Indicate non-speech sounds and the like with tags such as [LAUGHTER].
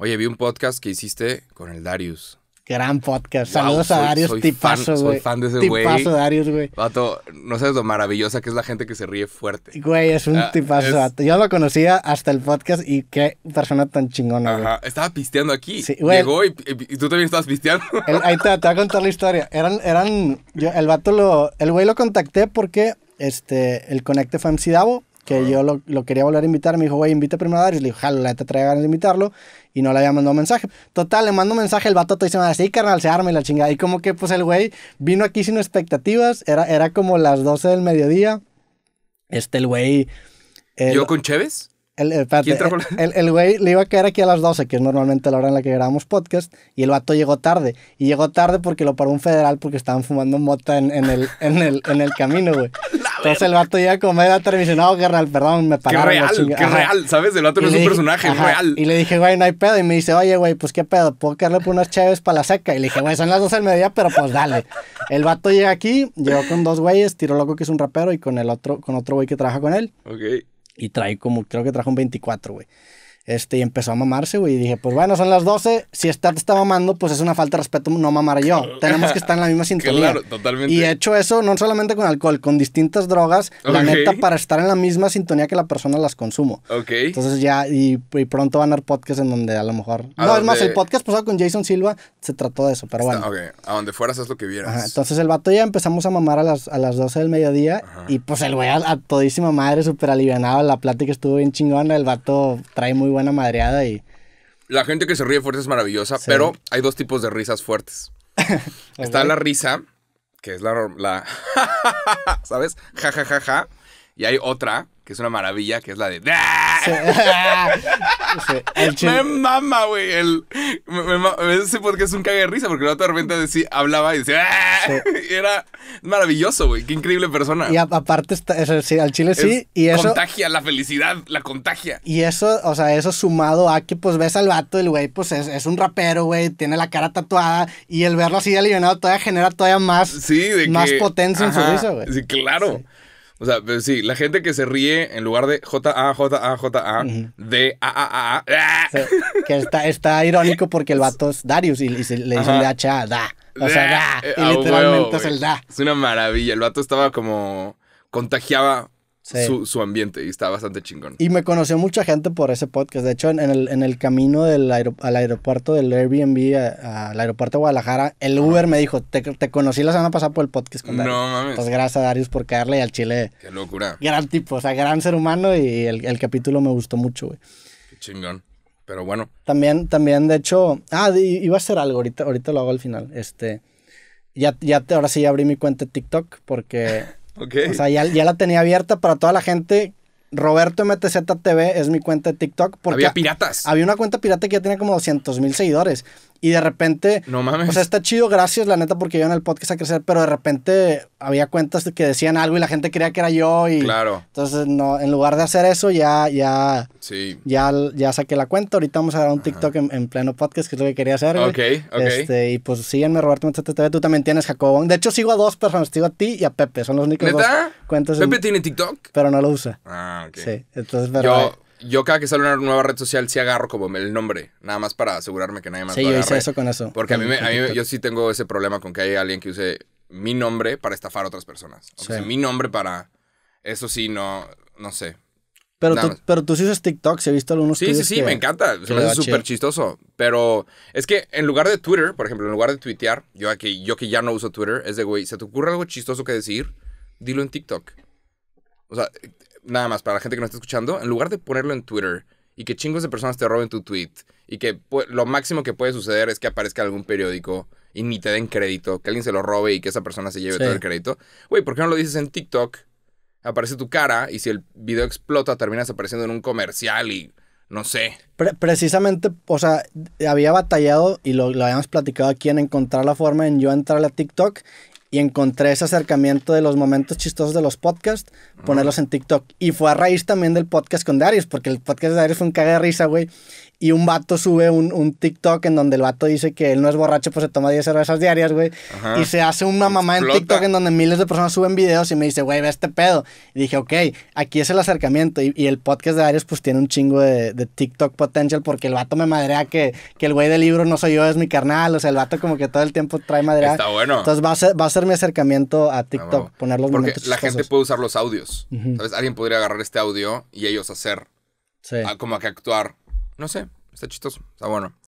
Oye, vi un podcast que hiciste con el Darius. Gran podcast. Saludos a Darius, tipazo, güey. Soy fan de ese güey. Tipazo, Darius, güey. Vato, no sabes lo maravillosa que es la gente que se ríe fuerte. Güey, es un ah, tipazo, Yo lo conocía hasta el podcast y qué persona tan chingona, güey. estaba pisteando aquí. Sí, güey. Llegó y, tú también estabas pisteando. ahí te, voy a contar la historia. Eran, eran, el vato lo, el güey lo contacté porque, este, el connect fue MC Davo que yo lo, lo, quería volver a invitar, me dijo, güey, invita primero a Darius. Le dije, jalo, la neta trae ganas de invitarlo. Y no le había mandado mensaje. Total, le mando mensaje, el vato te dice, así, carnal, se arme la chingada. Y como que, pues, el güey vino aquí sin expectativas. Era, era como las 12 del mediodía. Este, el güey... ¿Yo con Chévez? Eh, el, el, güey le iba a caer aquí a las 12, que es normalmente la hora en la que grabamos podcast, y el vato llegó tarde. Y llegó tarde porque lo paró un federal porque estaban fumando mota en, en el, en, el, en el camino, güey. Entonces el vato llega a medio a terminado, carnal, perdón, me pararon. Qué real, qué real, ¿sabes? El vato no es un personaje, real. Y le dije, güey, no hay pedo. Y me dice, oye, güey, pues qué pedo, ¿puedo quedarle por unas chaves para la seca? Y le dije, güey, son las 12 del media, pero pues dale. El vato llega aquí, llegó con dos güeyes, Tiro Loco, que es un rapero, y con el otro, con otro güey que trabaja con él. Ok. Y trae como, creo que trajo un 24, güey. Este, y empezó a mamarse, güey. Y dije, pues bueno, son las 12. Si está te está mamando, pues es una falta de respeto no mamar yo. Tenemos que estar en la misma [LAUGHS] sintonía. Claro, totalmente. Y he hecho eso no solamente con alcohol, con distintas drogas, la neta, para estar en la misma sintonía que la persona las consumo. Ok. Entonces ya, y, pronto van a haber podcasts en donde a lo mejor. no, es más, el podcast pasado con Jason Silva se trató de eso, pero bueno. Ok, A donde fueras es lo que vieras. Entonces el vato ya empezamos a mamar a las, a las 12 del mediodía y pues el güey a, todísima madre, súper alivianado. La plática estuvo bien chingona. El vato trae muy buena madreada y... La gente que se ríe fuerte es maravillosa, pero hay dos tipos de risas fuertes. [LAUGHS] Está la risa, que es la... [LAUGHS] ¿Sabes? Ja, ja, ja, ja. Y hay otra, que es una maravilla, que es la de... [LAUGHS] [LAUGHS] me mama, güey. El, me, es un caga de risa, porque la de repente hablaba y decía, ah". [LAUGHS] era maravilloso, güey. Qué increíble persona. Y aparte, al chile sí. y eso, contagia la felicidad, la contagia. Y eso, o sea, eso sumado a que, pues, ves al vato, el güey, pues es, es un rapero, güey, tiene la cara tatuada y el verlo así alivianado todavía genera todavía más, sí, más potencia en su risa, güey. Sí, claro. O sea, pero pues, sí, la gente que se ríe en lugar de J A J A J A de A A A A. Que está, está irónico porque el vato es Darius y, le dicen de H A da. O sea, da. Eh, y literalmente es el da. Es una maravilla. El vato estaba como contagiaba su, ambiente y está bastante chingón. Y me conoció mucha gente por ese podcast. De hecho, en, el, en el, camino del al aeropuerto del Airbnb, al aeropuerto de Guadalajara, el ah. Uber me dijo, te, conocí la semana pasada por el podcast con Darius. No gracias a Darius por caerle y al Chile. Qué locura. Gran tipo, o sea, gran ser humano y el, capítulo me gustó mucho, güey. Qué chingón. Pero bueno. También, también, de hecho, ah, iba a hacer algo, ahorita, ahorita lo hago al final. Este, ya, ya, ahora sí abrí mi cuenta de TikTok porque... [LAUGHS] O sea, ya, la tenía abierta para toda la gente. Roberto MTZ TV es mi cuenta de TikTok. Porque había piratas. Había una cuenta pirata que ya tenía como 200 mil seguidores. Y de repente. No mames. O sea, está chido, gracias, la neta, porque yo en el podcast a crecer, pero de repente había cuentas que decían algo y la gente creía que era yo. Y, claro. Entonces, no, en lugar de hacer eso, ya, ya. Sí. Ya, saqué la cuenta. Ahorita vamos a dar un TikTok en, pleno podcast, que es lo que quería hacer. Ok, este, y pues síganme, Roberto Tú también tienes Jacobo. De hecho, sigo a dos personas, sigo a ti y a Pepe. Son los únicos dos cuentas. ¿Pepe tiene TikTok? Pero no lo usa. Ah, ok. Sí. Entonces, pero yo cada que sale una nueva red social sí agarro como el nombre, nada más para asegurarme que nadie más Sí, yo hice eso con eso. Porque a mí, a mí yo sí tengo ese problema con que hay alguien que use mi nombre para estafar a otras personas. O sea, mi nombre para... Eso sí, no, no sé. Pero tú, pero tú sí usas TikTok, ¿se ha visto algunos Sí, sí, sí, me encanta. Se me súper chistoso. Pero es que en lugar de Twitter, por ejemplo, en lugar de tuitear, yo que, yo que ya no uso Twitter, es de, güey, ¿se te ocurre algo chistoso que decir? Dilo en TikTok. O sea, nada más para la gente que no está escuchando, en lugar de ponerlo en Twitter y que chingos de personas te roben tu tweet y que lo máximo que puede suceder es que aparezca algún periódico y ni te den crédito, que alguien se lo robe y que esa persona se lleve todo el crédito. Güey, ¿por qué no lo dices en TikTok? Aparece tu cara y si el video explota terminas apareciendo en un comercial y no sé. precisamente, o sea, había batallado y lo, habíamos platicado aquí en encontrar la forma en yo entrar a TikTok y encontré ese acercamiento de los momentos chistosos de los podcasts, ponerlos en TikTok. Y fue a raíz también del podcast con Darius, porque el podcast de Darius fue un caga de risa, güey. Y un vato sube un, TikTok en donde el vato dice que él no es borracho, pues se toma 10 cervezas diarias, güey. Y se hace una mamá en TikTok en donde miles de personas suben videos y me dice, güey, ve este pedo. Y dije, ok, aquí es el acercamiento. Y, el podcast de Darius, pues tiene un chingo de, TikTok potential, porque el vato me madrea que, que el güey del libro no soy yo, es mi carnal. O sea, el vato como que todo el tiempo trae madrea. Está bueno. Entonces va va a ser mi acercamiento a ah, TikTok, poner los Porque La gente puede usar los audios. ¿Sabes? Alguien podría agarrar este audio y ellos hacer. como que actuar. No sé, está chistoso, está bueno.